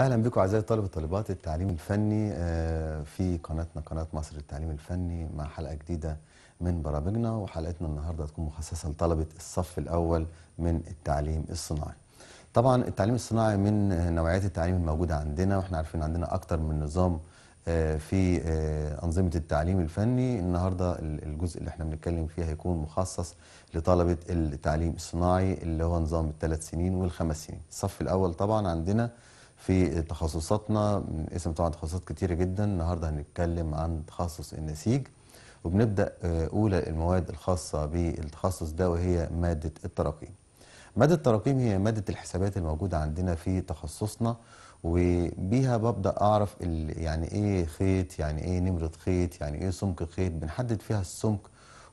اهلا بكم اعزائي الطلبه والطالبات التعليم الفني آه، في قناتنا قناه مصر للتعليم الفني مع حلقه جديده من برامجنا وحلقتنا النهارده هتكون مخصصه لطلبه الصف الاول من التعليم الصناعي. طبعا التعليم الصناعي من نوعيات التعليم الموجوده عندنا واحنا عارفين عندنا اكتر من نظام آه، في آه، أنظمة التعليم الفني النهاردة الجزء اللي احنا بنتكلم فيه هيكون مخصص لطلبة التعليم الصناعي اللي هو نظام الثلاث سنين والخمس سنين الصف الأول طبعا عندنا في تخصصاتنا اسم طبعا تخصصات كتيرة جدا النهاردة هنتكلم عن تخصص النسيج وبنبدأ آه، أولى المواد الخاصة بالتخصص ده وهي مادة التراكيم مادة التراكيم هي مادة الحسابات الموجودة عندنا في تخصصنا وبيها ببدأ أعرف يعني إيه خيط يعني إيه نمرة خيط يعني إيه سمك خيط بنحدد فيها السمك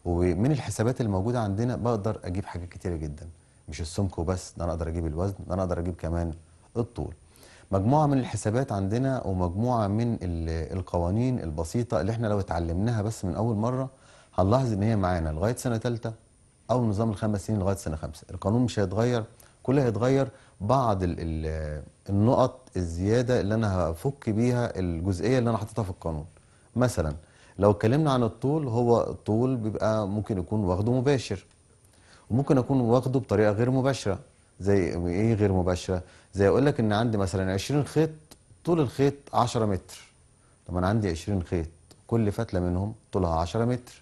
ومن الحسابات الموجودة عندنا بقدر أجيب حاجات كتيرة جدا مش السمك وبس ده أنا أقدر أجيب الوزن ده أنا أقدر أجيب كمان الطول مجموعة من الحسابات عندنا ومجموعة من القوانين البسيطة اللي احنا لو اتعلمناها بس من أول مرة هنلاحظ ان هي معانا لغاية سنة ثالثة أو نظام الخمس سنين لغاية سنة خمسة القانون مش هيتغير كل هيتغير بعض النقط الزيادة اللي أنا هفك بيها الجزئية اللي أنا حاططها في القانون مثلا لو اتكلمنا عن الطول هو الطول بيبقى ممكن يكون واخده مباشر وممكن اكون واخده بطريقه غير مباشره زي ايه غير مباشره زي اقول لك ان عندي مثلا 20 خيط طول الخيط 10 متر طب انا عندي 20 خيط كل فتله منهم طولها 10 متر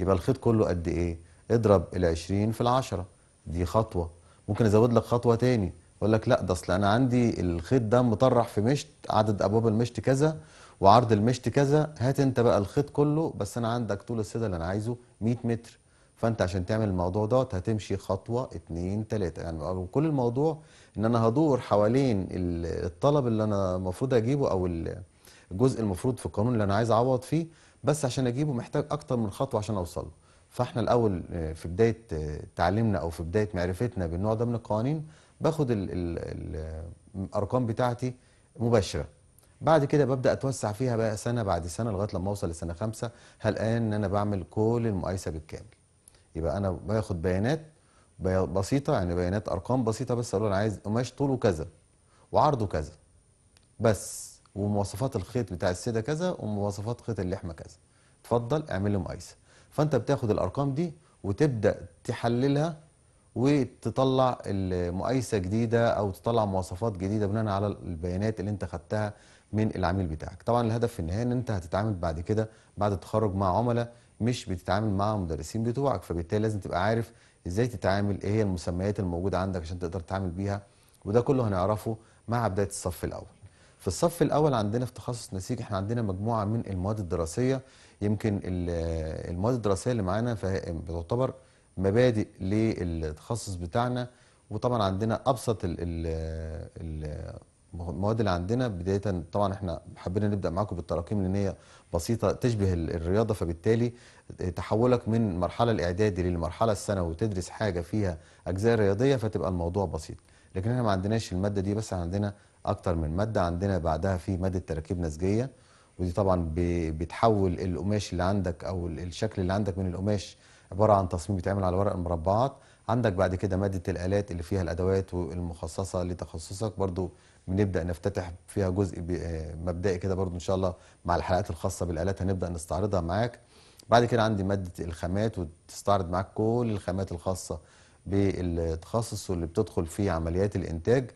يبقى الخيط كله قد ايه اضرب ال 20 في ال 10 دي خطوه ممكن ازود لك خطوه ثاني اقول لك لا ده اصل انا عندي الخيط ده مطرح في مشت عدد ابواب المشت كذا وعرض المشت كذا هات انت بقى الخيط كله بس انا عندك طول السده اللي انا عايزه 100 متر فانت عشان تعمل الموضوع ده هتمشي خطوه اتنين تلاته يعني كل الموضوع ان انا هدور حوالين الطلب اللي انا المفروض اجيبه او الجزء المفروض في القانون اللي انا عايز اعوض فيه بس عشان اجيبه محتاج اكتر من خطوه عشان اوصله فاحنا الاول آه، في بدايه آه، تعليمنا او في بدايه معرفتنا بالنوع ده من القوانين باخد الارقام بتاعتي مباشره بعد كده ببدا اتوسع فيها بقى سنه بعد سنه لغايه لما اوصل لسنه خمسه هل ان انا بعمل كل المقايسه بالكامل يبقى انا باخد بيانات بسيطه يعني بيانات ارقام بسيطه بس اقول انا عايز قماش طوله كذا وعرضه كذا بس ومواصفات الخيط بتاع السيده كذا ومواصفات خيط اللحمه كذا اتفضل اعمل لي مقايسه فانت بتاخد الارقام دي وتبدا تحللها وتطلع المقايسه جديده او تطلع مواصفات جديده بناء على البيانات اللي انت خدتها من العميل بتاعك طبعا الهدف في النهايه ان انت هتتعامل بعد كده بعد التخرج مع عملاء مش بتتعامل مع مدرسين بتوعك فبالتالي لازم تبقى عارف ازاي تتعامل ايه هي المسميات الموجوده عندك عشان تقدر تتعامل بيها وده كله هنعرفه مع بدايه الصف الاول في الصف الاول عندنا في تخصص نسيج احنا عندنا مجموعه من المواد الدراسيه يمكن آه، المواد الدراسيه اللي معانا بتعتبر مبادئ للتخصص بتاعنا وطبعا عندنا ابسط ال ال آه، المواد اللي عندنا بدايه طبعا احنا حبينا نبدا معاكم بالتراكيم لان هي بسيطه تشبه الرياضه فبالتالي تحولك من المرحله الاعدادي للمرحله الثانوي وتدرس حاجه فيها اجزاء رياضيه فتبقى الموضوع بسيط لكن احنا ما عندناش الماده دي بس عندنا اكتر من ماده عندنا بعدها في ماده تراكيب نسجيه ودي طبعا بتحول القماش اللي عندك او الشكل اللي عندك من القماش عباره عن تصميم بيتعمل على ورق المربعات عندك بعد كده ماده الالات اللي فيها الادوات المخصصه لتخصصك برضو بنبدا نفتتح فيها جزء آه، مبدئي كده برضو ان شاء الله مع الحلقات الخاصه بالالات هنبدا نستعرضها معاك بعد كده عندي ماده الخامات وتستعرض معاك كل الخامات الخاصه بالتخصص واللي بتدخل في عمليات الانتاج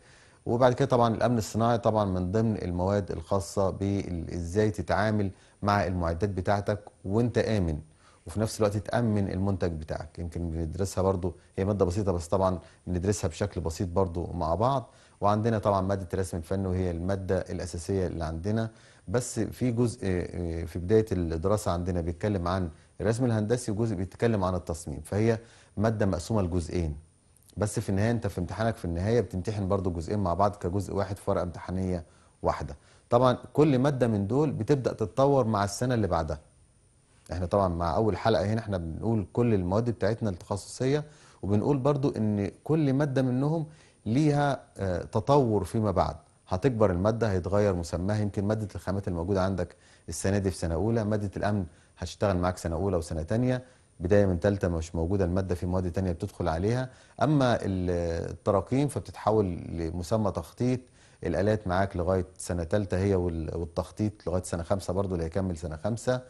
وبعد كده طبعا الامن الصناعي طبعا من ضمن المواد الخاصه بازاي تتعامل مع المعدات بتاعتك وانت امن وفي نفس الوقت تامن المنتج بتاعك يمكن بندرسها برضو هي ماده بسيطه بس طبعا بندرسها بشكل بسيط برضو مع بعض وعندنا طبعا ماده الرسم الفني وهي الماده الاساسيه اللي عندنا بس في جزء آه، آه، في بدايه الدراسه عندنا بيتكلم عن الرسم الهندسي وجزء بيتكلم عن التصميم فهي ماده مقسومه لجزئين بس في النهايه انت في امتحانك في النهايه بتمتحن برضو جزئين مع بعض كجزء واحد في ورقه امتحانيه واحده طبعا كل ماده من دول بتبدا تتطور مع السنه اللي بعدها احنا طبعا مع اول حلقه هنا احنا بنقول كل المواد بتاعتنا التخصصيه وبنقول برضو ان كل ماده منهم ليها آه، تطور فيما بعد هتكبر المادة هيتغير مسماها يمكن مادة الخامات الموجودة عندك السنة دي في سنة أولى مادة الأمن هتشتغل معاك سنة أولى وسنة تانية بداية من تالتة مش موجودة المادة في مواد تانية بتدخل عليها أما التراقيم فبتتحول لمسمى تخطيط الآلات معاك لغاية سنة تالتة هي والتخطيط لغاية سنة خمسة برضو اللي هيكمل سنة خمسة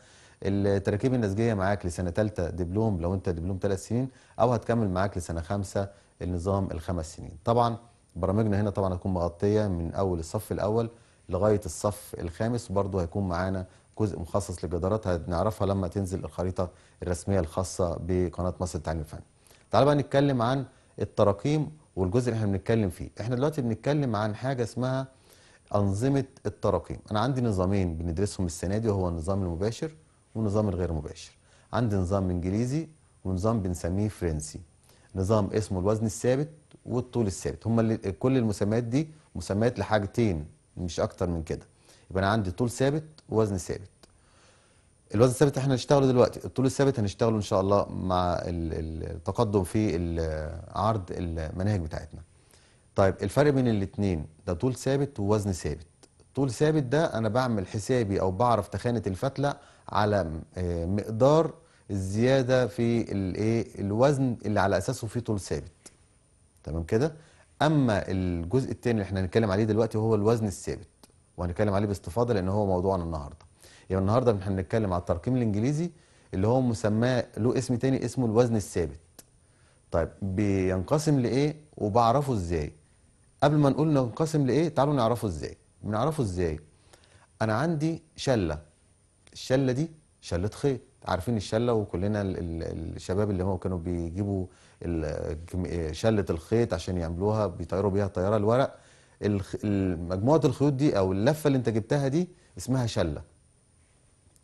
التراكيب النسجية معاك لسنة تالتة دبلوم لو أنت دبلوم ثلاث سنين أو هتكمل معاك لسنة خمسة النظام الخمس سنين طبعا برامجنا هنا طبعا هتكون مغطيه من اول الصف الاول لغايه الصف الخامس برضه هيكون معانا جزء مخصص للجدارات هنعرفها لما تنزل الخريطه الرسميه الخاصه بقناه مصر للتعليم الفني. تعال بقى نتكلم عن التراقيم والجزء اللي احنا بنتكلم فيه، احنا دلوقتي بنتكلم عن حاجه اسمها انظمه التراقيم انا عندي نظامين بندرسهم السنه دي وهو النظام المباشر والنظام الغير مباشر. عندي نظام انجليزي ونظام بنسميه فرنسي. نظام اسمه الوزن الثابت والطول الثابت هما كل المسميات دي مسميات لحاجتين مش اكتر من كده يبقى انا عندي طول ثابت ووزن ثابت الوزن الثابت احنا هنشتغله دلوقتي الطول الثابت هنشتغله ان شاء الله مع التقدم في عرض المناهج بتاعتنا طيب الفرق بين الاثنين ده طول ثابت ووزن ثابت طول ثابت ده انا بعمل حسابي او بعرف تخانه الفتله على آه، مقدار الزياده في الايه الوزن اللي على اساسه فيه طول ثابت تمام كده اما الجزء الثاني اللي احنا هنتكلم عليه دلوقتي هو الوزن الثابت وهنتكلم عليه باستفاضه لان هو موضوعنا النهارده يبقى النهارده احنا هنتكلم على الترقيم الانجليزي اللي هو مسماه له اسم ثاني اسمه الوزن الثابت طيب بينقسم لايه وبعرفه ازاي قبل ما نقول ننقسم لايه تعالوا نعرفه ازاي بنعرفه ازاي انا عندي شله الشله دي شله خيط عارفين الشله وكلنا الشباب اللي هم كانوا بيجيبوا شله الخيط عشان يعملوها بيطيروا بيها الطيارة الورق مجموعه الخيوط دي او اللفه اللي انت جبتها دي اسمها شله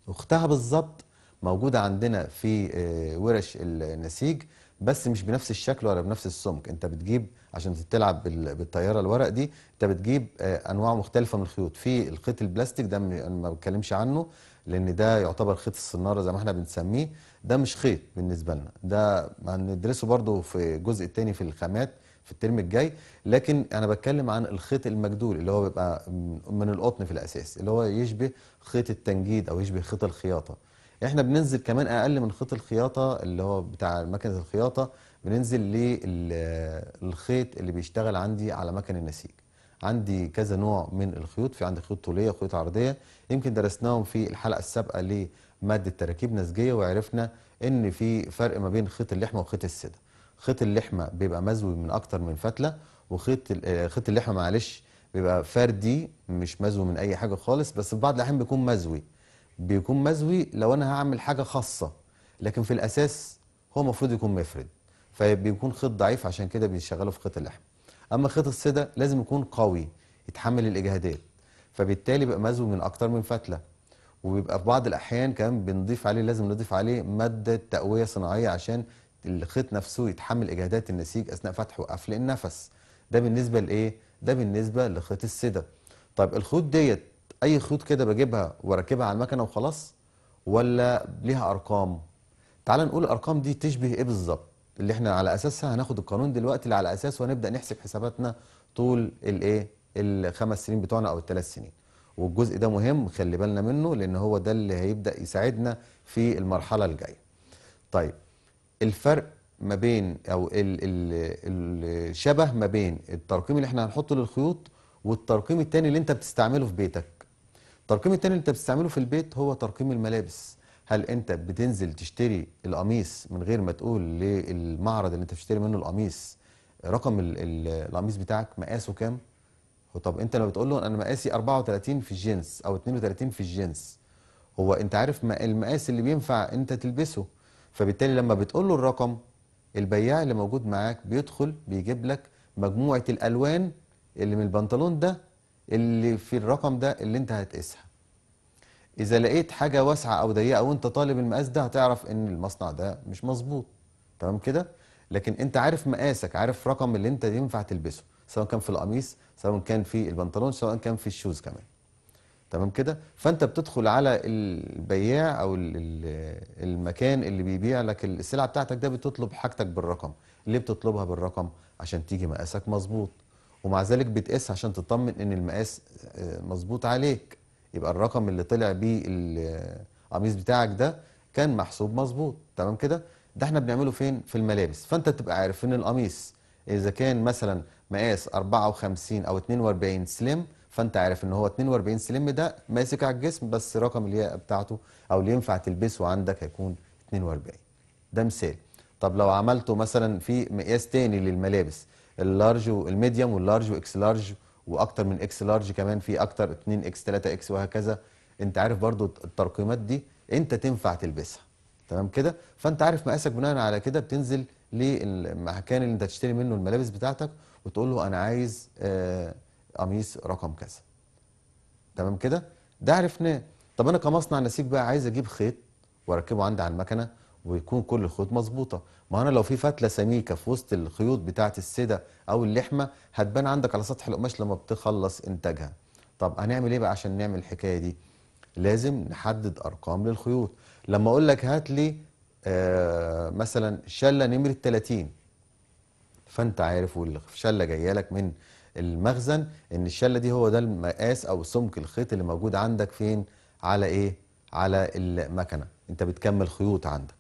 اختها بالظبط موجوده عندنا في آه، ورش النسيج بس مش بنفس الشكل ولا بنفس السمك انت بتجيب عشان تلعب بالطياره الورق دي انت بتجيب آه، انواع مختلفه من الخيوط في الخيط البلاستيك ده انا ما بتكلمش عنه لان ده يعتبر خيط الصناره زي ما احنا بنسميه ده مش خيط بالنسبه لنا ده هندرسه برضو في الجزء الثاني في الخامات في الترم الجاي لكن انا بتكلم عن الخيط المجدول اللي هو بيبقى من القطن في الاساس اللي هو يشبه خيط التنجيد او يشبه خيط الخياطه احنا بننزل كمان اقل من خيط الخياطه اللي هو بتاع مكنه الخياطه بننزل للخيط اللي بيشتغل عندي على مكن النسيج عندي كذا نوع من الخيوط في عندي خيوط طوليه وخيوط عرضيه يمكن درسناهم في الحلقه السابقه لماده تراكيب نسجيه وعرفنا ان في فرق ما بين خيط اللحمه وخيط السده خيط اللحمه بيبقى مزوي من اكتر من فتله وخيط آه، خيط اللحمه معلش بيبقى فردي مش مزوي من اي حاجه خالص بس في بعض الاحيان بيكون مزوي بيكون مزوي لو انا هعمل حاجه خاصه لكن في الاساس هو المفروض يكون مفرد فبيكون خيط ضعيف عشان كده بيشغله في خيط اللحمه اما خيط الصدى لازم يكون قوي يتحمل الاجهادات فبالتالي بيبقى مزوج من اكتر من فتله وبيبقى في بعض الاحيان كمان بنضيف عليه لازم نضيف عليه ماده تقويه صناعيه عشان الخيط نفسه يتحمل اجهادات النسيج اثناء فتح وقفل النفس ده بالنسبه لايه ده بالنسبه لخيط الصدى طيب الخيوط ديت اي خيوط كده بجيبها واركبها على المكنه وخلاص ولا ليها ارقام تعال نقول الارقام دي تشبه ايه بالظبط اللي احنا على اساسها هناخد القانون دلوقتي اللي على اساسه هنبدا نحسب حساباتنا طول الايه الخمس سنين بتوعنا او الثلاث سنين والجزء ده مهم خلي بالنا منه لان هو ده اللي هيبدا يساعدنا في المرحله الجايه طيب الفرق ما بين او الشبه ما بين الترقيم اللي احنا هنحطه للخيوط والترقيم الثاني اللي انت بتستعمله في بيتك الترقيم الثاني اللي انت بتستعمله في البيت هو ترقيم الملابس هل انت بتنزل تشتري القميص من غير ما تقول للمعرض اللي انت بتشتري منه القميص رقم القميص بتاعك مقاسه كام طب انت لو بتقول له انا مقاسي 34 في الجنس او 32 في الجنس هو انت عارف المقاس اللي بينفع انت تلبسه فبالتالي لما بتقول له الرقم البياع اللي موجود معاك بيدخل بيجيب لك مجموعه الالوان اللي من البنطلون ده اللي في الرقم ده اللي انت هتقيسها اذا لقيت حاجه واسعه او ضيقه وانت طالب المقاس ده هتعرف ان المصنع ده مش مظبوط تمام كده لكن انت عارف مقاسك عارف رقم اللي انت ينفع تلبسه سواء كان في القميص سواء كان في البنطلون سواء كان في الشوز كمان تمام كده فانت بتدخل على البياع او المكان اللي بيبيع لك السلعه بتاعتك ده بتطلب حاجتك بالرقم ليه بتطلبها بالرقم عشان تيجي مقاسك مظبوط ومع ذلك بتقيس عشان تطمن ان المقاس آه، مظبوط عليك يبقى الرقم اللي طلع بيه القميص بتاعك ده كان محسوب مظبوط تمام كده ده احنا بنعمله فين في الملابس فانت تبقى عارف ان القميص اذا كان مثلا مقاس 54 او 42 سلم فانت عارف ان هو 42 سلم ده ماسك على الجسم بس رقم الياقه بتاعته او اللي ينفع تلبسه عندك هيكون 42 ده مثال طب لو عملته مثلا في مقياس تاني للملابس اللارج والميديوم واللارج واكس لارج واكتر من اكس لارج كمان في اكتر 2 اكس 3 اكس وهكذا انت عارف برضو الترقيمات دي انت تنفع تلبسها تمام كده فانت عارف مقاسك بناء على كده بتنزل للمكان اللي انت تشتري منه الملابس بتاعتك وتقول له انا عايز آه، قميص رقم كذا تمام كده ده عرفناه طب انا كمصنع نسيج بقى عايز اجيب خيط واركبه عندي على المكنه ويكون كل الخيوط مظبوطه ما انا لو في فتله سميكه في وسط الخيوط بتاعه السده او اللحمه هتبان عندك على سطح القماش لما بتخلص انتاجها طب هنعمل ايه بقى عشان نعمل الحكايه دي لازم نحدد ارقام للخيوط لما اقول لك هات لي آه مثلا شله نمره 30 فانت عارف والشله جايه لك من المخزن ان الشله دي هو ده المقاس او سمك الخيط اللي موجود عندك فين على ايه على المكنه انت بتكمل خيوط عندك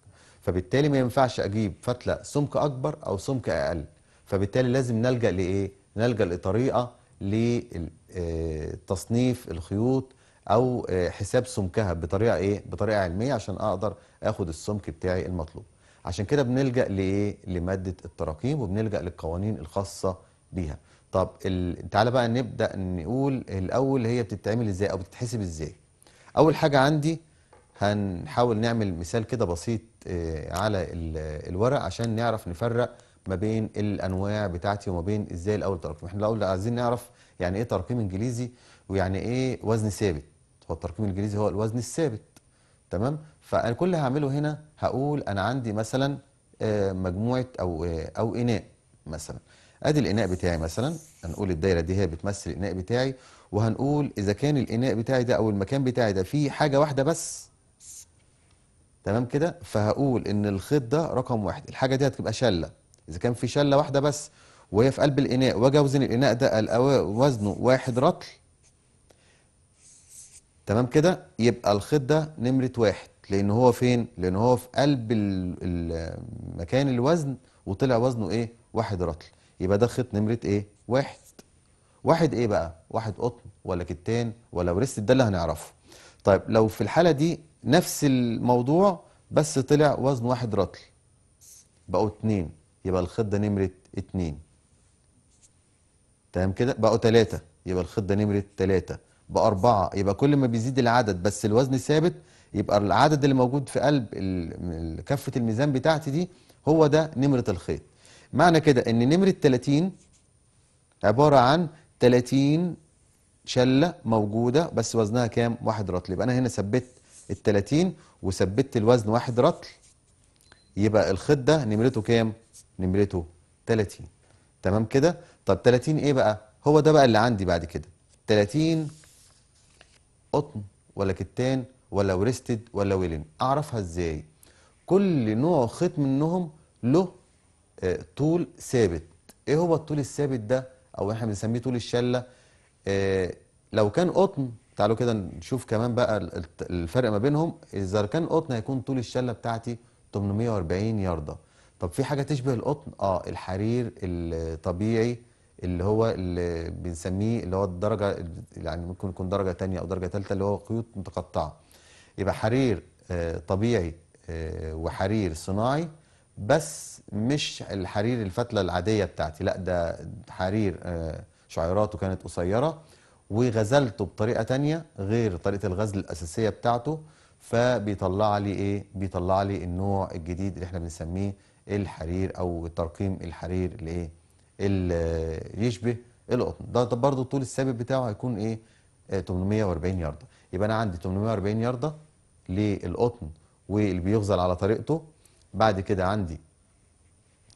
فبالتالي ما ينفعش اجيب فتله سمك اكبر او سمك اقل فبالتالي لازم نلجا لايه نلجا لطريقه لتصنيف آه، الخيوط او آه، حساب سمكها بطريقه ايه بطريقه علميه عشان اقدر اخد السمك بتاعي المطلوب عشان كده بنلجا لايه لماده التراكيب وبنلجا للقوانين الخاصه بيها طب ال... تعالى بقى نبدا نقول الاول هي بتتعمل ازاي او بتتحسب ازاي اول حاجه عندي هنحاول نعمل مثال كده بسيط آه، على الورق عشان نعرف نفرق ما بين الانواع بتاعتي وما بين ازاي الاول ترقيم احنا الاول عايزين نعرف يعني ايه ترقيم انجليزي ويعني ايه وزن ثابت هو الترقيم الانجليزي هو الوزن الثابت تمام فانا كل اللي هعمله هنا هقول انا عندي مثلا آه، مجموعه او آه، او اناء مثلا ادي الاناء بتاعي مثلا هنقول الدايره دي هي بتمثل الاناء بتاعي وهنقول اذا كان الاناء بتاعي ده او المكان بتاعي ده فيه حاجه واحده بس تمام كده فهقول ان الخيط ده رقم واحد الحاجه دي هتبقى شله اذا كان في شله واحده بس وهي في قلب الاناء واجي اوزن الاناء ده وزنه واحد رطل تمام كده يبقى الخيط ده نمره واحد لان هو فين لان هو في قلب مكان الوزن وطلع وزنه ايه واحد رطل يبقى ده خيط نمره ايه واحد واحد ايه بقى واحد قطن ولا كتان ولا ورست ده اللي هنعرفه طيب لو في الحاله دي نفس الموضوع بس طلع وزن واحد رطل بقوا اتنين يبقى الخضة نمرة اتنين تمام كده بقوا تلاتة يبقى الخضة نمرة تلاتة بأربعة أربعة يبقى كل ما بيزيد العدد بس الوزن ثابت يبقى العدد اللي موجود في قلب كفة الميزان بتاعتي دي هو ده نمرة الخيط معنى كده ان نمرة 30 عبارة عن 30 شلة موجودة بس وزنها كام؟ واحد رطل يبقى انا هنا ثبت ال 30 وثبت الوزن واحد رطل يبقى الخيط ده نمرته كام؟ نمرته 30 تمام كده؟ طب 30 ايه بقى؟ هو ده بقى اللي عندي بعد كده 30 قطن ولا كتان ولا وريستد ولا ويلن اعرفها ازاي؟ كل نوع خيط منهم له آه، طول ثابت ايه هو الطول الثابت ده او احنا بنسميه طول الشله آه، لو كان قطن تعالوا كده نشوف كمان بقى الفرق ما بينهم اذا كان قطن هيكون طول الشله بتاعتي 840 يارده طب في حاجه تشبه القطن اه الحرير الطبيعي اللي هو اللي بنسميه اللي هو الدرجه يعني ممكن يكون درجه ثانيه او درجه ثالثه اللي هو خيوط متقطعه يبقى حرير آه، طبيعي آه، وحرير صناعي بس مش الحرير الفتله العاديه بتاعتي لا ده حرير آه، شعيراته كانت قصيره وغزلته بطريقه تانية غير طريقه الغزل الاساسيه بتاعته فبيطلع لي ايه بيطلع لي النوع الجديد اللي احنا بنسميه الحرير او ترقيم الحرير اللي ايه اللي يشبه القطن ده برضو الطول الثابت بتاعه هيكون ايه 840 آه، يارده يبقى انا عندي 840 يارده للقطن واللي بيغزل على طريقته بعد كده عندي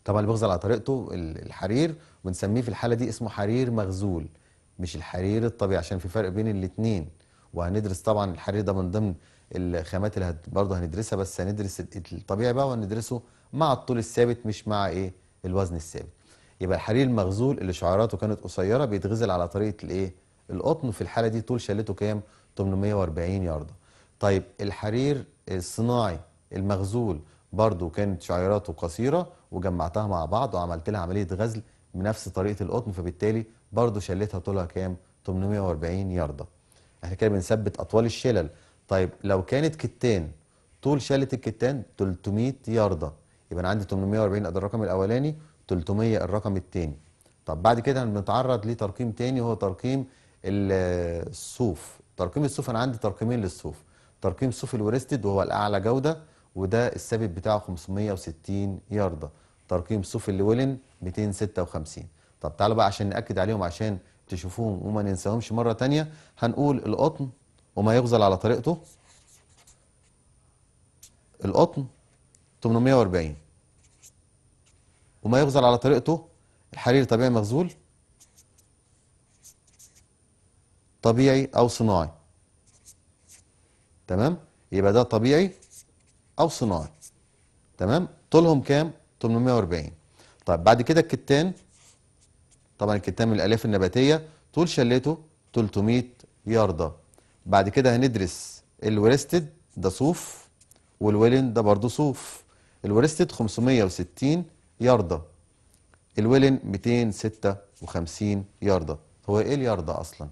طبعا اللي بيغزل على طريقته الحرير وبنسميه في الحاله دي اسمه حرير مغزول مش الحرير الطبيعي عشان في فرق بين الاثنين وهندرس طبعا الحرير ده من ضمن الخامات اللي برضه هندرسها بس هندرس الطبيعي بقى وهندرسه مع الطول الثابت مش مع ايه الوزن الثابت يبقى الحرير المغزول اللي شعراته كانت قصيره بيتغزل على طريقه الايه القطن في الحاله دي طول شلته كام 840 يارده طيب الحرير الصناعي المغزول برضه كانت شعيراته قصيره وجمعتها مع بعض وعملت لها عمليه غزل بنفس طريقه القطن فبالتالي برضه شلتها طولها كام 840 ياردة احنا كده بنثبت اطوال الشلل طيب لو كانت كتان طول شلة الكتان 300 ياردة يبقى انا عندي 840 ادي الرقم الاولاني 300 الرقم الثاني طب بعد كده بنتعرض لترقيم ثاني وهو ترقيم الصوف ترقيم الصوف انا عندي ترقيمين للصوف ترقيم صوف الورستد وهو الاعلى جوده وده الثابت بتاعه 560 ياردة ترقيم صوف اللي 256 طب تعالوا بقى عشان نأكد عليهم عشان تشوفوهم وما ننساهمش مرة ثانيه هنقول القطن وما يغزل على طريقته القطن 840 وما يغزل على طريقته الحرير طبيعي مغزول طبيعي أو صناعي تمام يبقى ده طبيعي أو صناعي تمام طولهم كام 840 طيب بعد كده الكتان طبعا كتام الالياف النباتيه طول شلته 300 ياردة بعد كده هندرس الورستد ده صوف والويلن ده برضه صوف الورستد 560 ياردة الويلن 256 ياردة هو ايه الياردة اصلا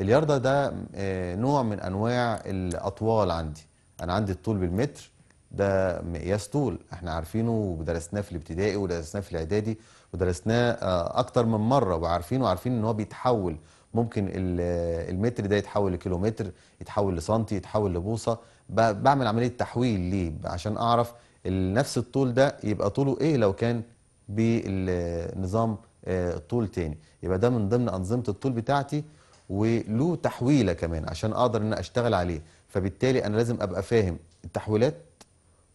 الياردة ده آه، نوع من انواع الاطوال عندي انا عندي الطول بالمتر ده مقياس طول احنا عارفينه ودرسناه في الابتدائي ودرسناه في الاعدادي ودرسناه آه، اكتر من مره وعارفينه وعارفين ان هو بيتحول ممكن المتر ده يتحول لكيلومتر يتحول لسنتي يتحول لبوصه بعمل عمليه تحويل ليه عشان اعرف نفس الطول ده يبقى طوله ايه لو كان بالنظام آه، طول تاني يبقى ده من ضمن انظمه الطول بتاعتي وله تحويله كمان عشان اقدر ان اشتغل عليه فبالتالي انا لازم ابقى فاهم التحويلات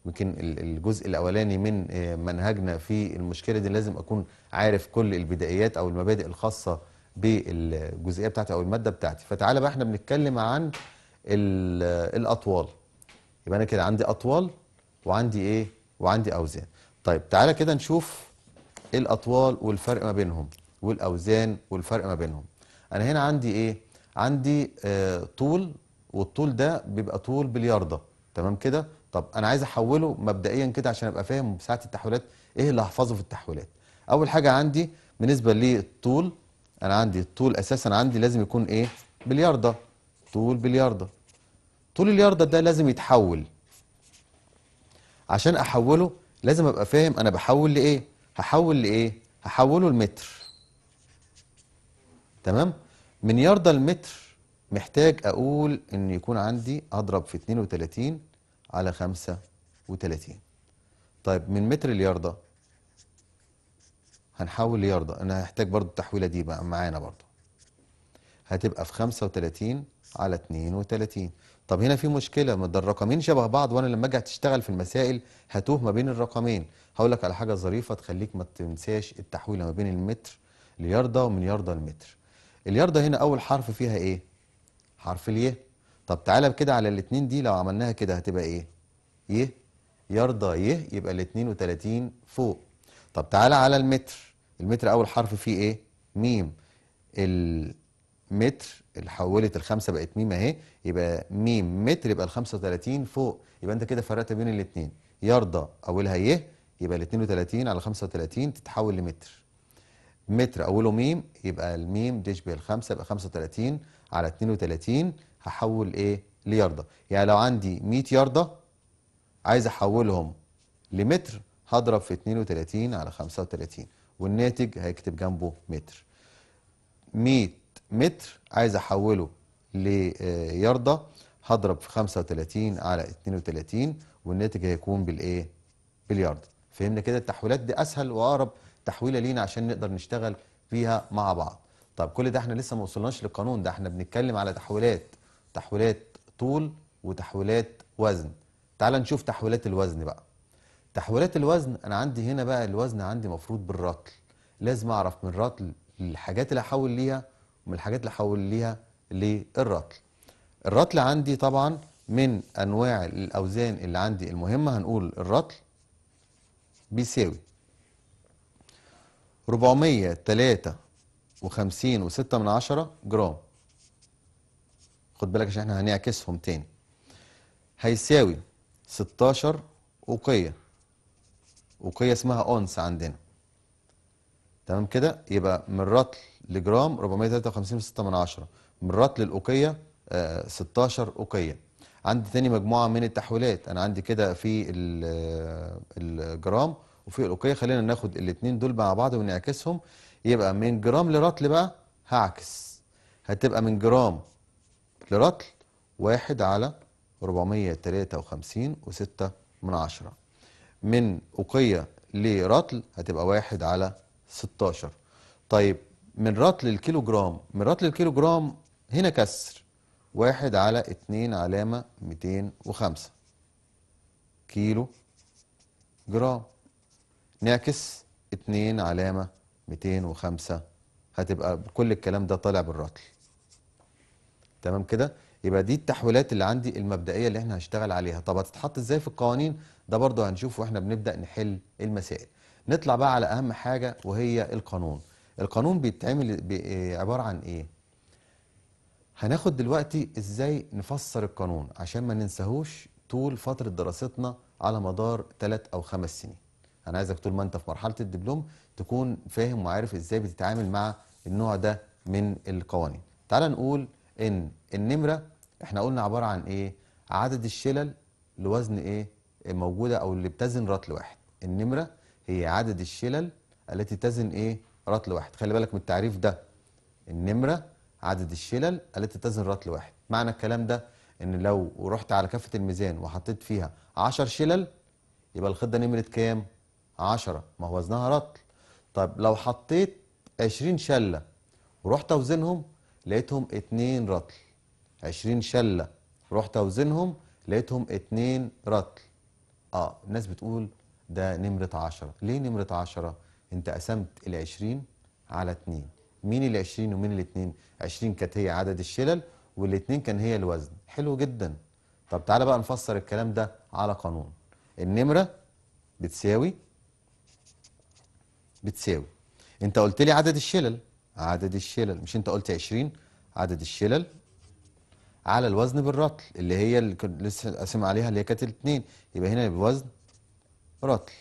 يمكن الجزء الاولاني من آه، منهجنا في المشكله دي لازم اكون عارف كل البدائيات او المبادئ الخاصه بالجزئيه بتاعتي او الماده بتاعتي فتعالى بقى احنا بنتكلم عن الاطوال يبقى انا كده عندي اطوال وعندي ايه وعندي اوزان طيب تعالى كده نشوف الاطوال والفرق ما بينهم والاوزان والفرق ما بينهم انا هنا عندي ايه عندي آه طول والطول ده بيبقى طول بالياردة تمام كده طب انا عايز احوله مبدئيا كده عشان ابقى فاهم ساعه التحويلات ايه اللي هحفظه في التحويلات اول حاجه عندي بالنسبه للطول انا عندي الطول اساسا عندي لازم يكون ايه باليارده طول باليارده طول اليارده ده لازم يتحول عشان احوله لازم ابقى فاهم انا بحول لايه هحول لايه هحوله لمتر تمام من يارده لمتر محتاج اقول ان يكون عندي اضرب في 32 على 35 طيب من متر الياردة هنحول لياردة انا هحتاج برضو التحويلة دي بقى معانا برضو هتبقى في 35 على 32 طب هنا في مشكلة ما ده الرقمين شبه بعض وانا لما اجي تشتغل في المسائل هتوه ما بين الرقمين هقول لك على حاجة ظريفة تخليك ما تنساش التحويلة ما بين المتر لياردة ومن ياردة لمتر الياردة هنا اول حرف فيها ايه حرف اليه طب تعالى كده على الاثنين دي لو عملناها كده هتبقى ايه ي يرضى ي يبقى ال 32 فوق طب تعالى على المتر المتر اول حرف فيه ايه ميم المتر اللي حولت الخمسه بقت ميم اهي يبقى ميم متر يبقى ال 35 فوق يبقى انت كده فرقت بين الاثنين يرضى اولها ي يبقى ال 32 على 35 تتحول لمتر متر اوله ميم يبقى الميم تشبه الخمسة 5 يبقى 35 على 32 هحول ايه لياردة يعني لو عندي 100 ياردة عايز احولهم لمتر هضرب في 32 على 35 والناتج هيكتب جنبه متر 100 متر عايز احوله لياردة هضرب في 35 على 32 والناتج هيكون بالايه بالياردة فهمنا كده التحويلات دي اسهل واقرب تحويله لينا عشان نقدر نشتغل بيها مع بعض طب كل ده احنا لسه ما وصلناش للقانون ده احنا بنتكلم على تحويلات تحويلات طول وتحويلات وزن تعال نشوف تحويلات الوزن بقى تحويلات الوزن انا عندي هنا بقى الوزن عندي مفروض بالرطل لازم اعرف من الرطل الحاجات اللي احول ليها ومن الحاجات اللي احول ليها للرطل الرطل عندي طبعا من انواع الاوزان اللي عندي المهمه هنقول الرطل بيساوي 453.6 جرام خد بالك عشان احنا هنعكسهم تاني هيساوي 16 أوقية أوقية اسمها أونس عندنا تمام كده يبقى من رطل لجرام 453.6 من رطل الأوقية 16 أوقية عندي تاني مجموعة من التحويلات أنا عندي كده في آه، الجرام وفي الأوقية خلينا ناخد الاتنين دول مع بعض ونعكسهم يبقى من جرام لرطل بقى هعكس هتبقى من جرام لرطل واحد على 453.6 من عشرة من أقية لرطل هتبقى واحد على 16 طيب من رطل الكيلوجرام من رطل الكيلوجرام هنا كسر واحد على 2 علامة 205 كيلو جرام نعكس 2 علامة 205 هتبقى كل الكلام ده طالع بالرطل تمام كده يبقى دي التحويلات اللي عندي المبدئيه اللي احنا هنشتغل عليها طب هتتحط ازاي في القوانين ده برضه هنشوف واحنا بنبدا نحل المسائل نطلع بقى على اهم حاجه وهي القانون القانون بيتعمل آه، عباره عن ايه هناخد دلوقتي ازاي نفسر القانون عشان ما ننساهوش طول فتره دراستنا على مدار 3 او 5 سنين انا عايزك طول ما انت في مرحله الدبلوم تكون فاهم وعارف ازاي بتتعامل مع النوع ده من القوانين تعال نقول ان النمره احنا قلنا عباره عن ايه عدد الشلل لوزن ايه موجوده او اللي بتزن رطل واحد النمره هي عدد الشلل التي تزن ايه رطل واحد خلي بالك من التعريف ده النمره عدد الشلل التي تزن رطل واحد معنى الكلام ده ان لو رحت على كافه الميزان وحطيت فيها 10 شلل يبقى الخضه نمره كام 10 ما هو وزنها رطل طب لو حطيت 20 شله ورحت اوزنهم لقيتهم اتنين رطل عشرين شلة رحت اوزنهم لقيتهم اتنين رطل اه الناس بتقول ده نمرة عشرة ليه نمرة عشرة انت قسمت العشرين على اتنين مين العشرين ومين الاتنين عشرين كانت هي عدد الشلل والاتنين كان هي الوزن حلو جدا طب تعالى بقى نفسر الكلام ده على قانون النمرة بتساوي بتساوي انت قلت لي عدد الشلل عدد الشلل مش انت قلت 20 عدد الشلل على الوزن بالرطل اللي هي اللي لسه قاسم عليها اللي هي كانت الاثنين يبقى هنا بوزن رطل